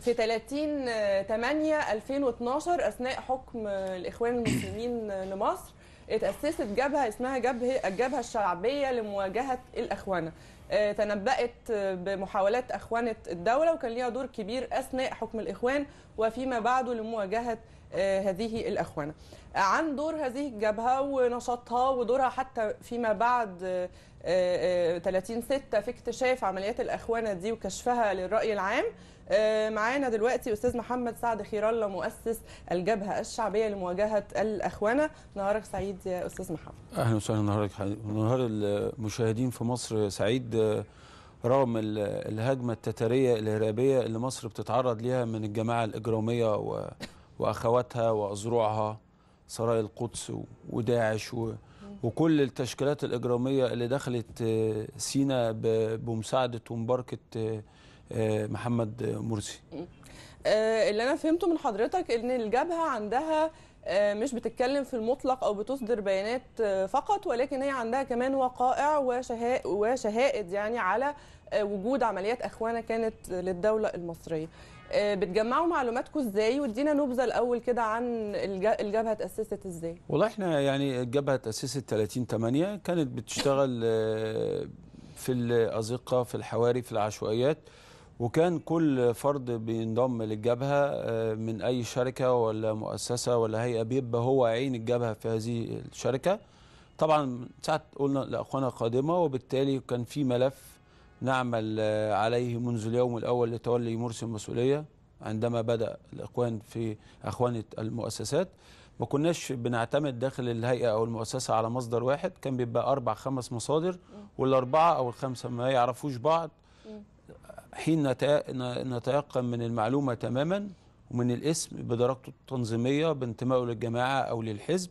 في 30 8 2012 اثناء حكم الاخوان المسلمين لمصر اتأسست جبهة اسمها جبهة الجبهة الشعبية لمواجهة الاخوانه آه، تنبأت بمحاولات أخوانة الدولة وكان ليها دور كبير أثناء حكم الإخوان وفيما بعده لمواجهة آه، هذه الأخوانة عن دور هذه الجبهة ونشاطها ودورها حتى فيما بعد 30 آه، 6 في اكتشاف عمليات الأخوانة دي وكشفها للرأي العام آه، معانا دلوقتي استاذ محمد سعد خير الله مؤسس الجبهه الشعبيه لمواجهه الاخوانه نهارك سعيد يا استاذ محمد اهلا وسهلا نهارك نهار المشاهدين في مصر سعيد آه، رغم الهجمه التتاريه الارهابيه اللي مصر بتتعرض ليها من الجماعه الاجراميه واخواتها وازرعها سرايا القدس وداعش و... وكل التشكيلات الاجراميه اللي دخلت آه، سينا بمساعده ومباركه آه، محمد مرسي آه، اللي انا فهمته من حضرتك ان الجبهه عندها آه، مش بتتكلم في المطلق او بتصدر بيانات فقط ولكن هي عندها كمان وقائع وشهائد يعني على وجود عمليات اخوانه كانت للدوله المصريه بتجمعوا معلوماتكم ازاي وادينا نبذه الاول كده عن الجبهه تاسست ازاي والله احنا يعني الجبهه تاسست 30 8 كانت بتشتغل في الازقه في الحواري في العشوائيات وكان كل فرد بينضم للجبهة آه، من أي شركة ولا مؤسسة ولا هيئة بيبقى هو عين الجبهة في هذه الشركة طبعا ساعة قلنا لأخوانا قادمة وبالتالي كان في ملف نعمل آه، عليه منذ اليوم الأول لتولي مرسي المسؤولية عندما بدأ الإخوان في أخوانة المؤسسات ما كناش بنعتمد داخل الهيئة أو المؤسسة على مصدر واحد كان بيبقى أربع خمس مصادر والأربعة أو الخمسة ما يعرفوش بعض حين نتيقن من المعلومة تماما ومن الاسم بدرجته التنظيمية بانتمائه للجماعة أو للحزب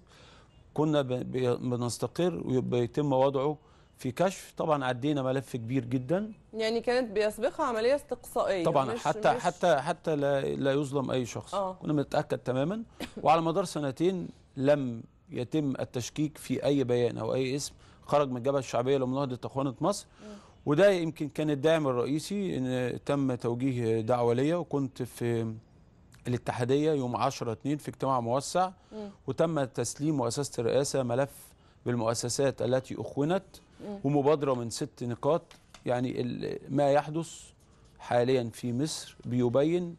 كنا بنستقر ويتم وضعه في كشف طبعا عدينا ملف كبير جدا يعني كانت بيسبقها عمليه استقصائيه طبعا مش حتى مش حتى حتى لا, لا يظلم اي شخص آه. كنا بنتاكد تماما وعلى مدار سنتين لم يتم التشكيك في اي بيان او اي اسم خرج من الجبهه الشعبيه لمناهضه اخوانه مصر م. وده يمكن كان الداعم الرئيسي ان تم توجيه دعوه ليا وكنت في الاتحاديه يوم 10 2 في اجتماع موسع م. وتم تسليم مؤسسه الرئاسه ملف بالمؤسسات التي اخونت ومبادره من ست نقاط يعني ما يحدث حاليا في مصر بيبين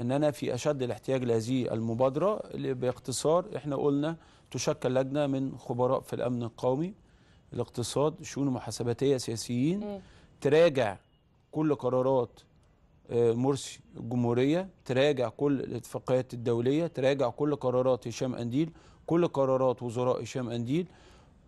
اننا في اشد الاحتياج لهذه المبادره اللي باختصار احنا قلنا تشكل لجنه من خبراء في الامن القومي الاقتصاد شؤون محاسباتيه سياسيين م. تراجع كل قرارات آه، مرسي الجمهوريه تراجع كل الاتفاقيات الدوليه تراجع كل قرارات هشام انديل كل قرارات وزراء هشام انديل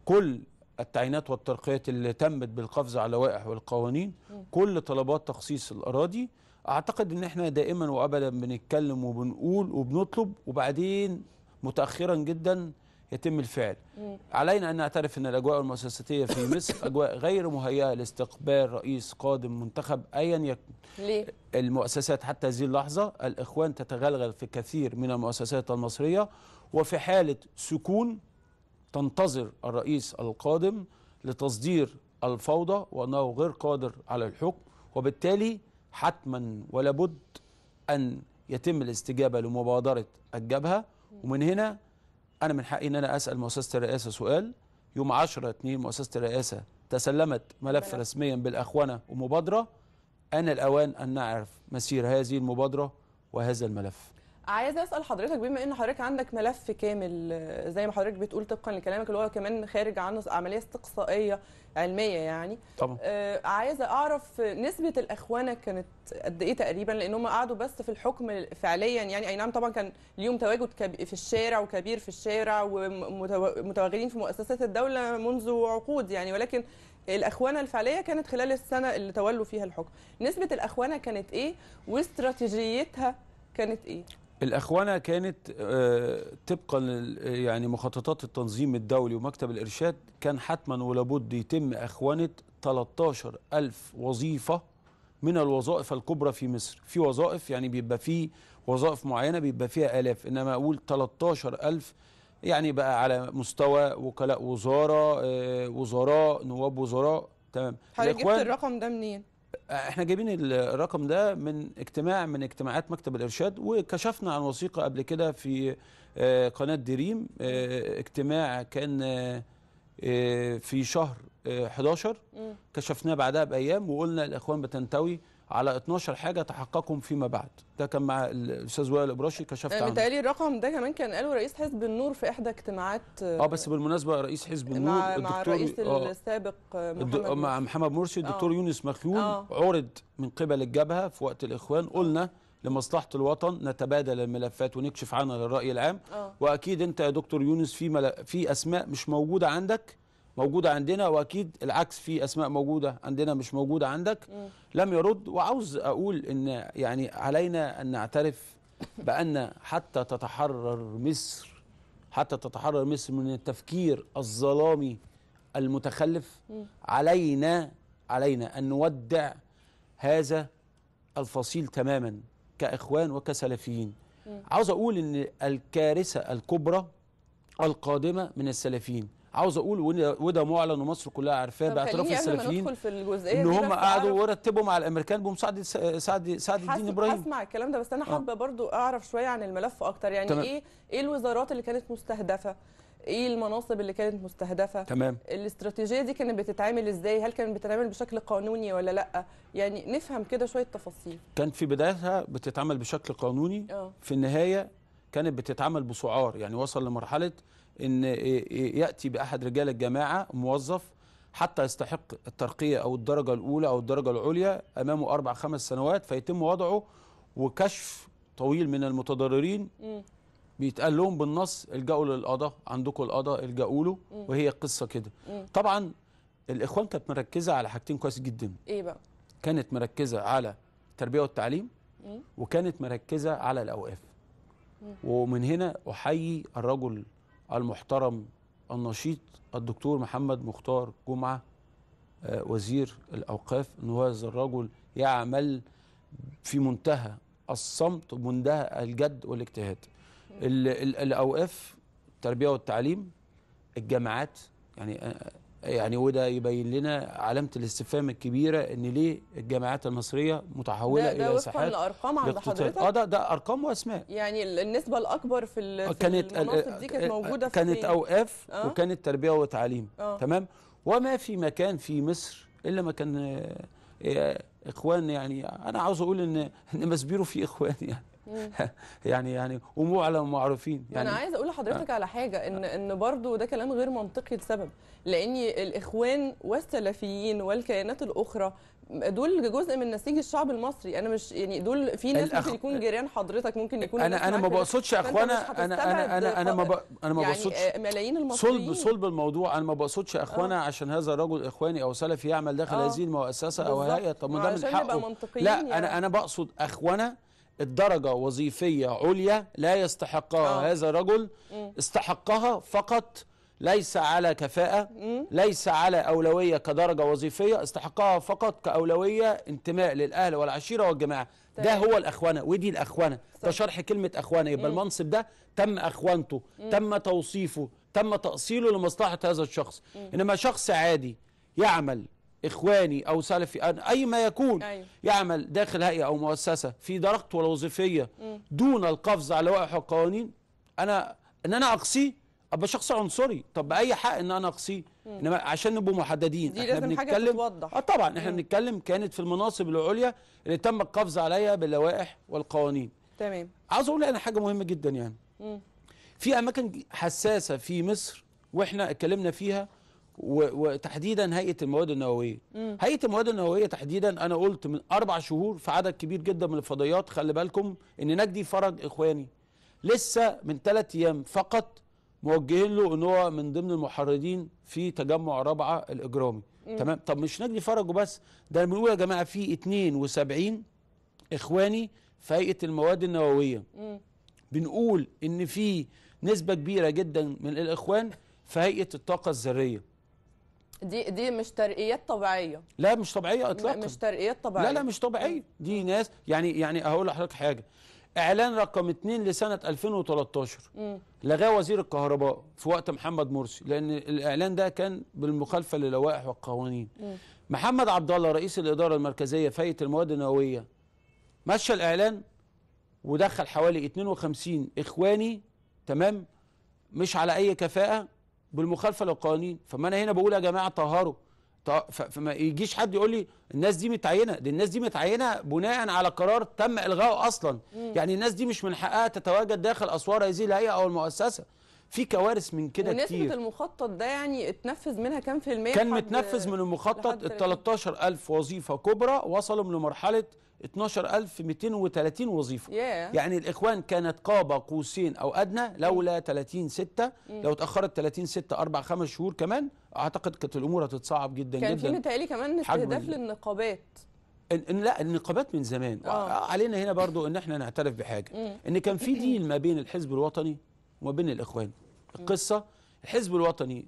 كل التعيينات والترقيات اللي تمت بالقفز على اللوائح والقوانين م. كل طلبات تخصيص الاراضي اعتقد ان احنا دائما وابدا بنتكلم وبنقول وبنطلب وبعدين متاخرا جدا يتم الفعل مم. علينا أن نعترف أن الأجواء المؤسساتية في مصر أجواء غير مهيئة لاستقبال رئيس قادم منتخب أيا يكن ليه؟ المؤسسات حتى هذه اللحظة الإخوان تتغلغل في كثير من المؤسسات المصرية وفي حالة سكون تنتظر الرئيس القادم لتصدير الفوضى وأنه غير قادر على الحكم وبالتالي حتما ولابد أن يتم الاستجابة لمبادرة الجبهة ومن هنا انا من حقي ان انا اسال مؤسسه الرئاسه سؤال يوم 10 2 مؤسسه الرئاسه تسلمت ملف رسميا بالاخوانه ومبادره ان الاوان ان نعرف مسير هذه المبادره وهذا الملف عايزه اسال حضرتك بما ان حضرتك عندك ملف كامل آه، زي ما حضرتك بتقول طبقا لكلامك اللي هو كمان خارج عنه عمليه استقصائيه علميه يعني طبعا آه عايزه اعرف نسبه الاخوانه كانت قد ايه تقريبا لان هم قعدوا بس في الحكم فعليا يعني اي نعم طبعا كان ليهم تواجد في الشارع وكبير في الشارع ومتواجدين في مؤسسات الدوله منذ عقود يعني ولكن الاخوانه الفعليه كانت خلال السنه اللي تولوا فيها الحكم نسبه الاخوانه كانت ايه واستراتيجيتها كانت ايه الأخوانة كانت آه، طبقا يعني مخططات التنظيم الدولي ومكتب الإرشاد كان حتما ولابد يتم أخوانة 13 ألف وظيفة من الوظائف الكبرى في مصر في وظائف يعني بيبقى في وظائف معينة بيبقى فيها آلاف إنما أقول 13 ألف يعني بقى على مستوى وكلاء وزارة آه، وزراء نواب وزراء تمام حضرتك جبت الرقم ده منين؟ احنا جايبين الرقم ده من اجتماع من اجتماعات مكتب الارشاد وكشفنا عن وثيقه قبل كده في آه، قناه دريم آه، اجتماع كان آه، في شهر 11 كشفناه بعدها بايام وقلنا الاخوان بتنتوي على 12 حاجه تحققهم فيما بعد ده كان مع الاستاذ وائل ابراشي كشفت آه، عنه متهيألي الرقم ده كمان كان قاله رئيس حزب النور في احدى اجتماعات اه بس بالمناسبه رئيس حزب النور مع الدكتور مع الرئيس آه السابق آه، محمد آه، مع محمد مرسي الدكتور آه يونس مخيول آه عرض من قبل الجبهه في وقت الاخوان قلنا لمصلحه الوطن نتبادل الملفات ونكشف عنها للراي العام آه. واكيد انت يا دكتور يونس في في اسماء مش موجوده عندك موجودة عندنا وأكيد العكس في أسماء موجودة عندنا مش موجودة عندك م. لم يرد وعاوز أقول إن يعني علينا أن نعترف بأن حتى تتحرر مصر حتى تتحرر مصر من التفكير الظلامي المتخلف علينا علينا أن نودع هذا الفصيل تماما كإخوان وكسلفيين عاوز أقول إن الكارثة الكبرى القادمة من السلفيين عاوز اقول وده معلن ومصر كلها عارفاه باعتراف السلفيين ان هم قعدوا ورتبوا مع الامريكان بمساعده سعد سعد الدين ابراهيم اسمع الكلام ده بس انا آه. حابه برضو اعرف شويه عن الملف اكتر يعني تمام. ايه ايه الوزارات اللي كانت مستهدفه ايه المناصب اللي كانت مستهدفه تمام الاستراتيجيه دي كانت بتتعامل ازاي هل كانت بتتعامل بشكل قانوني ولا لا يعني نفهم كده شويه تفاصيل كان في بدايتها بتتعمل بشكل قانوني آه. في النهايه كانت بتتعمل بسعار يعني وصل لمرحله ان ياتي باحد رجال الجماعه موظف حتى يستحق الترقيه او الدرجه الاولى او الدرجه العليا امامه اربع خمس سنوات فيتم وضعه وكشف طويل من المتضررين بيتقال لهم بالنص الجأوا للقضاء عندكم القضاء الجأوا له وهي القصه كده طبعا الاخوان كانت مركزه على حاجتين كويس جدا ايه بقى كانت مركزه على التربيه والتعليم وكانت مركزه على الاوقاف ومن هنا احيي الرجل المحترم النشيط الدكتور محمد مختار جمعه آه، وزير الاوقاف ان هذا الرجل يعمل في منتهى الصمت ومنتهى الجد والاجتهاد الاوقاف التربيه والتعليم الجامعات يعني آه، يعني وده يبين لنا علامه الاستفهام الكبيره ان ليه الجامعات المصريه متحوله ده الى ساحات ده الارقام عند حضرتك اه ده ده ارقام واسماء يعني النسبه الاكبر في, في كانت المناصب دي كانت آه، موجوده في كانت اوقاف آه؟ وكانت تربيه وتعليم آه؟ تمام وما في مكان في مصر الا ما كان آه، آه، اخوان يعني انا عاوز اقول ان ان ماسبيرو في اخوان يعني يعني يعني ومعلم ومعروفين يعني انا عايز اقول لحضرتك آه. على حاجه ان آه. ان برضو ده كلام غير منطقي لسبب لان الاخوان والسلفيين والكيانات الاخرى دول جزء من نسيج الشعب المصري انا مش يعني دول في ناس الأخ... ممكن يكون جيران حضرتك ممكن يكون انا انا ما بقصدش اخوانا انا انا انا انا ما انا ما يعني بقصدش يعني ملايين المصريين صلب صلب الموضوع انا ما بقصدش اخوانا آه. عشان هذا الرجل اخواني او سلفي يعمل داخل آه. هذه المؤسسه او هيئه طب ما ده من حقه لا يعني. انا انا بقصد اخوانا الدرجة وظيفية عليا لا يستحقها آه. هذا الرجل م. استحقها فقط ليس على كفاءة م. ليس على أولوية كدرجة وظيفية استحقها فقط كأولوية انتماء للأهل والعشيرة والجماعة طيب. ده هو الأخوانة ودي الأخوانة ده شرح كلمة أخوانة يبقى المنصب ده تم أخوانته م. تم توصيفه تم تأصيله لمصلحة هذا الشخص م. إنما شخص عادي يعمل إخواني أو سلفي أي ما يكون أيوه. يعمل داخل هيئة أو مؤسسة في درجته الوظيفية دون القفز على لوائح القوانين أنا إن أنا أقصيه أبقى شخص عنصري طب بأي حق إن أنا أقصيه إنما عشان نبقى محددين دي إحنا لازم بنتكلم حاجة أه طبعا إحنا بنتكلم كانت في المناصب العليا اللي تم القفز عليها باللوائح والقوانين تمام عاوز أقول أنا حاجة مهمة جدا يعني مم. في أماكن حساسة في مصر وإحنا اتكلمنا فيها وتحديدا هيئه المواد النوويه هيئه المواد النوويه تحديدا انا قلت من اربع شهور في عدد كبير جدا من الفضائيات خلي بالكم ان نجدي فرج اخواني لسه من ثلاث ايام فقط موجهين له ان هو من ضمن المحرضين في تجمع رابعه الاجرامي تمام طب مش نجدي فرج وبس ده بنقول يا جماعه في 72 اخواني في هيئه المواد النوويه مم. بنقول ان في نسبه كبيره جدا من الاخوان في هيئه الطاقه الذريه دي دي مش ترقيات طبيعيه لا مش طبيعيه اطلاقا مش ترقيات طبيعيه لا لا مش طبيعيه دي ناس يعني يعني هقول لحضرتك حاجه اعلان رقم 2 لسنه 2013 لغاه وزير الكهرباء في وقت محمد مرسي لان الاعلان ده كان بالمخالفه للوائح والقوانين م. محمد عبد الله رئيس الاداره المركزيه فايت المواد النوويه مشى الاعلان ودخل حوالي 52 اخواني تمام مش على اي كفاءه بالمخالفه للقوانين فما انا هنا بقول يا جماعه طهروا فما يجيش حد يقول لي الناس دي متعينه دي الناس دي متعينه بناء على قرار تم الغائه اصلا مم. يعني الناس دي مش من حقها تتواجد داخل اسوار هذه الهيئه او المؤسسه في كوارث من كده كتير ونسبة المخطط ده يعني اتنفذ منها كام في المية كان متنفذ من المخطط ال 13000 وظيفة كبرى وصلوا لمرحلة 12230 وظيفة yeah. يعني الإخوان كانت قاب قوسين أو أدنى لولا 30 6 لو اتأخرت 30 6 أربع خمس شهور كمان أعتقد كانت الأمور هتتصعب جدا كان جدا كان في متهيألي كمان استهداف للنقابات إن لا النقابات من زمان أوه. علينا هنا برضو ان احنا نعترف بحاجه مم. ان كان في ديل ما بين الحزب الوطني وما بين الاخوان القصه الحزب الوطني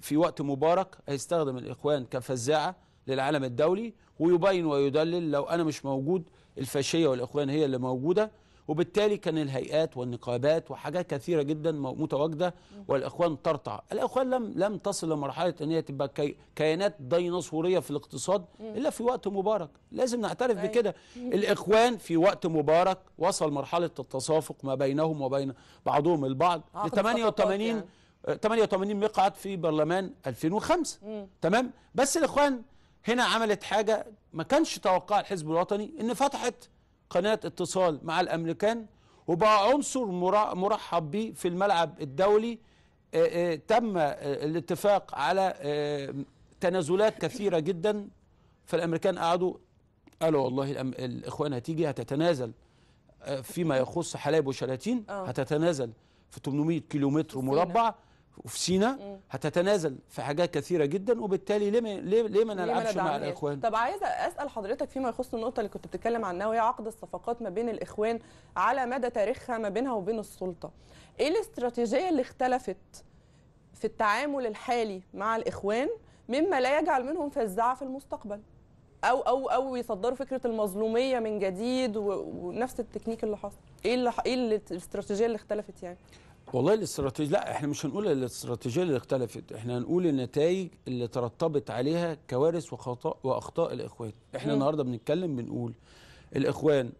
في وقت مبارك هيستخدم الاخوان كفزاعه للعالم الدولي ويبين ويدلل لو أنا مش موجود الفاشية والإخوان هي اللي موجودة وبالتالي كان الهيئات والنقابات وحاجات كثيرة جدا متواجدة والإخوان ترتع الإخوان لم لم تصل لمرحلة أن هي تبقى كي كيانات ديناصورية في الاقتصاد إلا في وقت مبارك لازم نعترف طيب. بكده الإخوان في وقت مبارك وصل مرحلة التصافق ما بينهم وبين بعضهم البعض آه، ل 88 يعني. 88 مقعد في برلمان 2005 مم. تمام بس الإخوان هنا عملت حاجة ما كانش توقع الحزب الوطني ان فتحت قناة اتصال مع الامريكان وبقى عنصر مرحب به في الملعب الدولي تم الاتفاق على تنازلات كثيرة جدا فالامريكان قعدوا قالوا والله الاخوان هتيجي هتتنازل فيما يخص حلايب وشلاتين آه. هتتنازل في 800 كيلو متر مربع وفي سينا هتتنازل في حاجات كثيره جدا وبالتالي ليه ليه, ليه ما نلعبش مع الاخوان طب عايزه اسال حضرتك فيما يخص النقطه اللي كنت بتتكلم عنها وهي عقد الصفقات ما بين الاخوان على مدى تاريخها ما بينها وبين السلطه ايه الاستراتيجيه اللي اختلفت في التعامل الحالي مع الاخوان مما لا يجعل منهم فزعه في المستقبل او او او يصدروا فكره المظلوميه من جديد ونفس التكنيك اللي حصل ايه اللي ايه الاستراتيجيه اللي اختلفت يعني والله الاستراتيجيه لا احنا مش هنقول الاستراتيجيه اللي اختلفت احنا هنقول النتائج اللي ترتبت عليها كوارث وخطا واخطاء الاخوان احنا النهارده بنتكلم بنقول الاخوان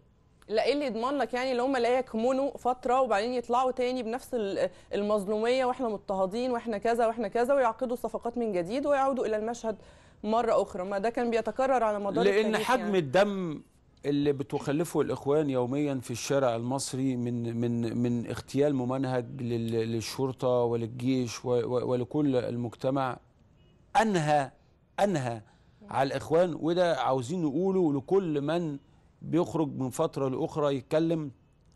لا ايه اللي يضمن لك يعني اللي هم لا يكمنوا فتره وبعدين يطلعوا تاني بنفس المظلوميه واحنا مضطهدين واحنا كذا واحنا كذا ويعقدوا صفقات من جديد ويعودوا الى المشهد مره اخرى ما ده كان بيتكرر على مدار لان حجم يعني. الدم اللي بتخلفه الاخوان يوميا في الشارع المصري من من من اغتيال ممنهج للشرطه وللجيش ولكل المجتمع انهى انهى على الاخوان وده عاوزين نقوله لكل من بيخرج من فتره لاخرى يتكلم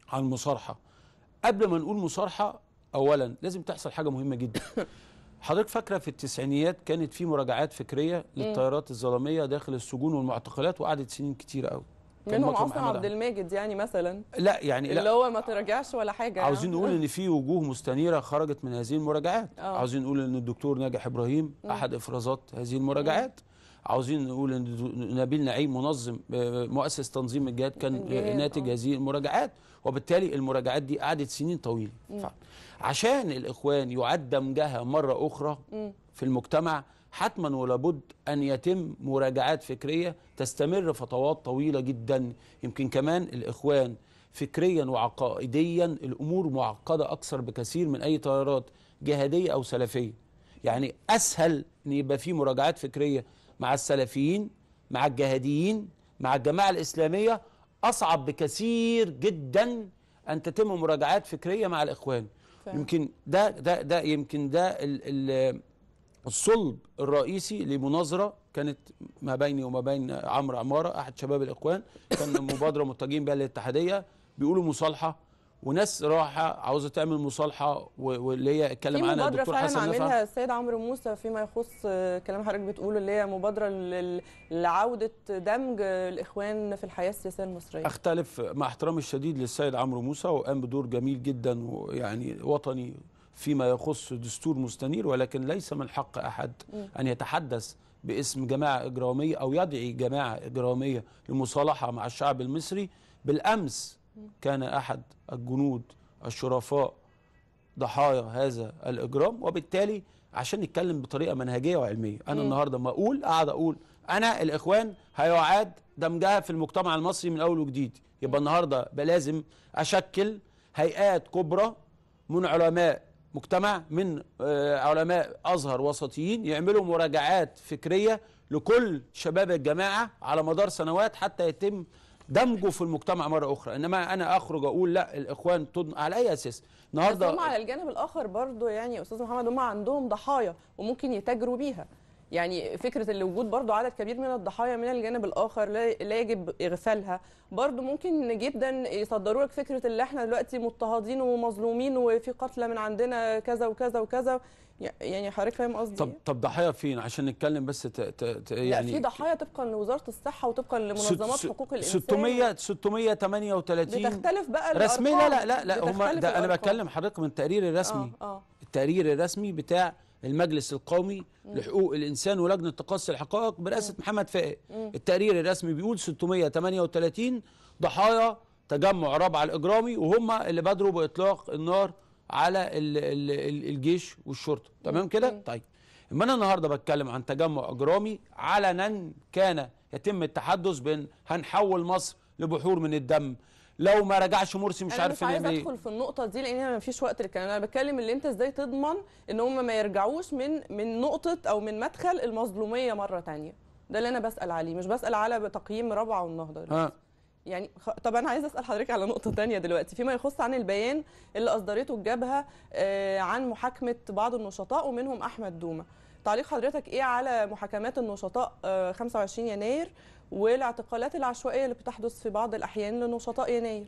عن مصارحه قبل ما نقول مصارحه اولا لازم تحصل حاجه مهمه جدا حضرتك فاكره في التسعينيات كانت في مراجعات فكريه إيه. للتيارات الظلاميه داخل السجون والمعتقلات وقعدت سنين كتير قوي منهم اصلا عبد الماجد يعني مثلا لا يعني لا اللي هو ما تراجعش ولا حاجه يعني. عاوزين نقول ان في وجوه مستنيره خرجت من هذه المراجعات أوه. عاوزين نقول ان الدكتور ناجح ابراهيم م. احد افرازات هذه المراجعات م. عاوزين نقول ان نبيل نعيم منظم آه، مؤسس تنظيم الجهاد كان آه، ناتج آه. هذه المراجعات وبالتالي المراجعات دي قعدت سنين طويله عشان الاخوان يعدم جهه مره اخرى م. في المجتمع حتما ولابد أن يتم مراجعات فكرية تستمر فترات طويلة جدا يمكن كمان الإخوان فكريا وعقائديا الأمور معقدة أكثر بكثير من أي تيارات جهادية أو سلفية يعني أسهل أن يبقى في مراجعات فكرية مع السلفيين مع الجهاديين مع الجماعة الإسلامية أصعب بكثير جدا أن تتم مراجعات فكرية مع الإخوان يمكن ده ده ده يمكن ده ال ال الصلب الرئيسي لمناظره كانت ما بيني وما بين عمرو عماره احد شباب الاخوان كان مبادره متجهين بها للاتحاديه بيقولوا مصالحه وناس راحه عاوزه تعمل مصالحه واللي هي اتكلم عنها الدكتور حسن نفع عاملها السيد عمرو موسى فيما يخص آه، كلام حضرتك بتقوله اللي هي مبادره لعوده دمج الاخوان في الحياه السياسيه المصريه اختلف مع احترامي الشديد للسيد عمرو موسى وقام بدور جميل جدا ويعني وطني فيما يخص دستور مستنير ولكن ليس من حق أحد أن يتحدث باسم جماعة إجرامية أو يدعي جماعة إجرامية لمصالحة مع الشعب المصري بالأمس كان أحد الجنود الشرفاء ضحايا هذا الإجرام وبالتالي عشان نتكلم بطريقة منهجية وعلمية أنا النهاردة ما أقول أقعد أقول أنا الإخوان هيعاد دمجها في المجتمع المصري من أول وجديد يبقى النهاردة لازم أشكل هيئات كبرى من علماء مجتمع من آه، علماء أزهر وسطيين يعملوا مراجعات فكرية لكل شباب الجماعة على مدار سنوات حتى يتم دمجه في المجتمع مرة أخرى إنما أنا أخرج أقول لا الإخوان تضن على أي أساس النهارده بس هم على الجانب الآخر برضه يعني أستاذ محمد هم عندهم ضحايا وممكن يتاجروا بيها يعني فكره اللي وجود برضو عدد كبير من الضحايا من الجانب الاخر لا يجب اغفالها برضو ممكن جدا يصدروا لك فكره اللي احنا دلوقتي مضطهدين ومظلومين وفي قتلة من عندنا كذا وكذا وكذا يعني حضرتك فاهم قصدي طب إيه؟ طب ضحايا فين عشان نتكلم بس تـ تـ تـ يعني لا في ضحايا طبقا لوزاره الصحه وطبقا لمنظمات حقوق الانسان 600 638 بتختلف بقى رسميا لا لا لا, لا هم ده انا بتكلم حضرتك من التقرير الرسمي آه آه. التقرير الرسمي بتاع المجلس القومي لحقوق الانسان ولجنه تقصي الحقائق برئاسه محمد فائق التقرير الرسمي بيقول 638 ضحايا تجمع رابعه الاجرامي وهم اللي بدروا باطلاق النار على الـ الـ الـ الجيش والشرطه تمام كده طيب اما انا النهارده بتكلم عن تجمع اجرامي علنا كان يتم التحدث بان هنحول مصر لبحور من الدم لو ما رجعش مرسي مش عارف يعمل ايه انا مش عايزه ادخل في النقطه دي لان انا ما فيش وقت للكلام انا بتكلم اللي انت ازاي تضمن ان هم ما يرجعوش من من نقطه او من مدخل المظلوميه مره ثانيه ده اللي انا بسال عليه مش بسال على تقييم رابعه والنهضه دلوقتي يعني طب انا عايزه اسال حضرتك على نقطه تانية دلوقتي فيما يخص عن البيان اللي اصدرته الجبهه آه، عن محاكمه بعض النشطاء ومنهم احمد دومه تعليق حضرتك ايه على محاكمات النشطاء 25 آه، يناير والاعتقالات العشوائية اللي بتحدث في بعض الأحيان لنشطاء يناير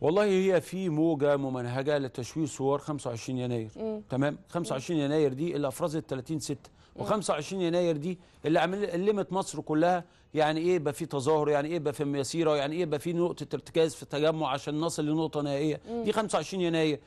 والله هي في موجة ممنهجة لتشويه صور 25 يناير م. تمام 25 م. يناير دي اللي أفرزت 30 6 و25 يناير دي اللي علمت مصر كلها يعني ايه يبقى في تظاهر يعني ايه يبقى في مسيره يعني ايه يبقى في نقطه ارتكاز في تجمع عشان نصل لنقطه نهائيه دي 25 يناير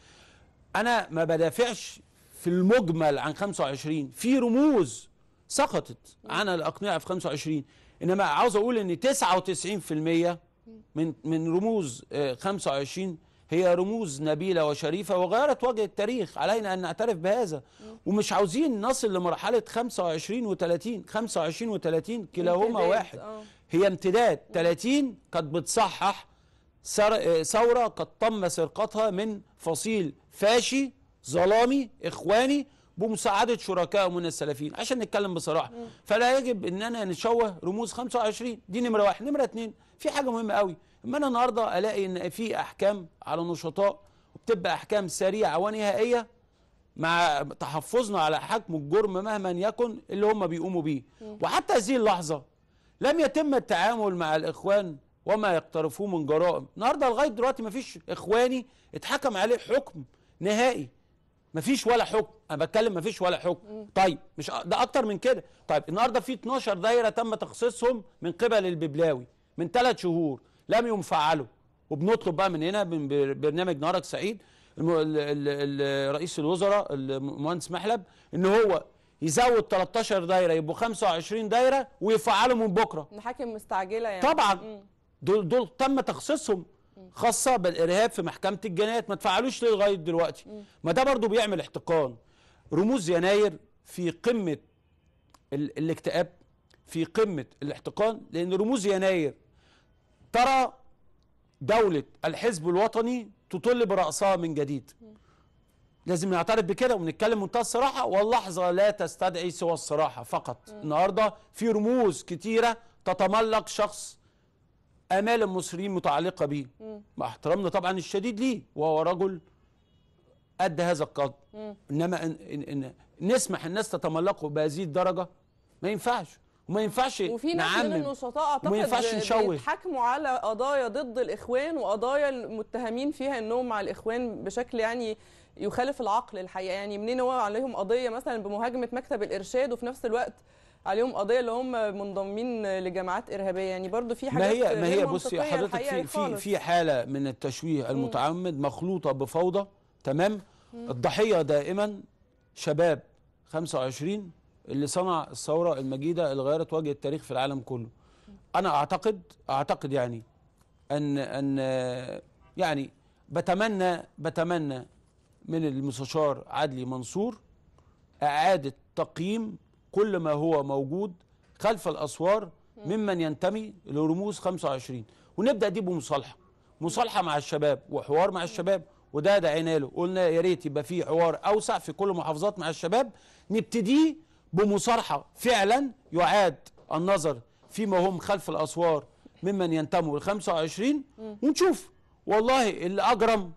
انا ما بدافعش في المجمل عن 25 في رموز سقطت عن الاقنعه في 25 انما عاوز اقول ان 99% من من رموز 25 آه، هي رموز نبيله وشريفه وغيرت وجه التاريخ علينا ان نعترف بهذا ومش عاوزين نصل لمرحله 25 و30 25 و30 كلاهما واحد آه. هي امتداد 30 قد بتصحح آه، ثوره قد تم سرقتها من فصيل فاشي ظلامي اخواني بمساعدة شركاء من السلفيين عشان نتكلم بصراحة فلا يجب ان انا نشوه رموز 25 دي نمرة واحد نمرة اتنين في حاجة مهمة قوي اما انا النهاردة الاقي ان في احكام على نشطاء وبتبقى احكام سريعة ونهائية مع تحفظنا على حجم الجرم مهما يكن اللي هم بيقوموا بيه وحتى هذه اللحظة لم يتم التعامل مع الاخوان وما يقترفوه من جرائم النهارده لغايه دلوقتي ما فيش اخواني اتحكم عليه حكم نهائي مفيش ولا حكم انا بتكلم مفيش ولا حكم مم. طيب مش ده اكتر من كده طيب النهارده في 12 دايره تم تخصيصهم من قبل الببلاوي من ثلاث شهور لم يفعلوا وبنطلب بقى من هنا من برنامج نارك سعيد رئيس الوزراء المهندس محلب ان هو يزود 13 دايره يبقوا 25 دايره ويفعلوا من بكره المحاكم مستعجله يعني طبعا مم. دول دول تم تخصيصهم خاصه بالارهاب في محكمه الجنايات ما تفعلوش ليه لغايه دلوقتي ما ده برضو بيعمل احتقان رموز يناير في قمه ال الاكتئاب في قمه الاحتقان لان رموز يناير ترى دوله الحزب الوطني تطل براسها من جديد لازم نعترف بكده ونتكلم منتهى الصراحه واللحظه لا تستدعي سوى الصراحه فقط النهارده في رموز كتيره تتملق شخص امال المصريين متعلقه بيه مع احترامنا طبعا الشديد ليه وهو رجل قد هذا القدر انما إن إن نسمح الناس تتملقه بهذه الدرجه ما ينفعش وما ينفعش وفي ناس من النشطاء اعتقد ينفعش بيتحاكموا على قضايا ضد الاخوان وقضايا المتهمين فيها انهم مع الاخوان بشكل يعني يخالف العقل الحقيقه يعني منين هو عليهم قضيه مثلا بمهاجمه مكتب الارشاد وفي نفس الوقت عليهم قضيه اللي هم منضمين لجماعات ارهابيه يعني برضو في حاجات ما هي ما هي بصي حضرتك في في في حاله من التشويه المتعمد مخلوطه بفوضى تمام مم. الضحيه دائما شباب 25 اللي صنع الثوره المجيده اللي غيرت وجه التاريخ في العالم كله انا اعتقد اعتقد يعني ان ان يعني بتمنى بتمنى من المستشار عدلي منصور اعاده تقييم كل ما هو موجود خلف الأسوار ممن ينتمي لرموز 25 ونبدأ دي بمصالحة مصالحة مع الشباب وحوار مع الشباب وده دعينا له قلنا يا ريت يبقى في حوار أوسع في كل المحافظات مع الشباب نبتديه بمصالحة فعلا يعاد النظر فيما هم خلف الأسوار ممن ينتموا ل 25 ونشوف والله اللي أجرم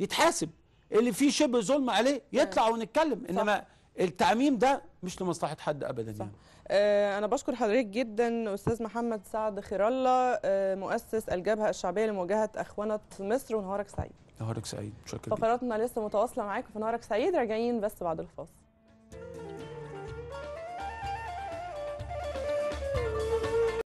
يتحاسب اللي فيه شبه ظلم عليه يطلع أيوة. ونتكلم إنما التعميم ده مش لمصلحه حد ابدا صح. يعني. آه، انا بشكر حضرتك جدا استاذ محمد سعد خير الله آه، مؤسس الجبهه الشعبيه لمواجهه اخوانه مصر ونهارك سعيد نهارك سعيد شكرا فقراتنا لسه متواصله معاكم في نهارك سعيد راجعين بس بعد الفاصل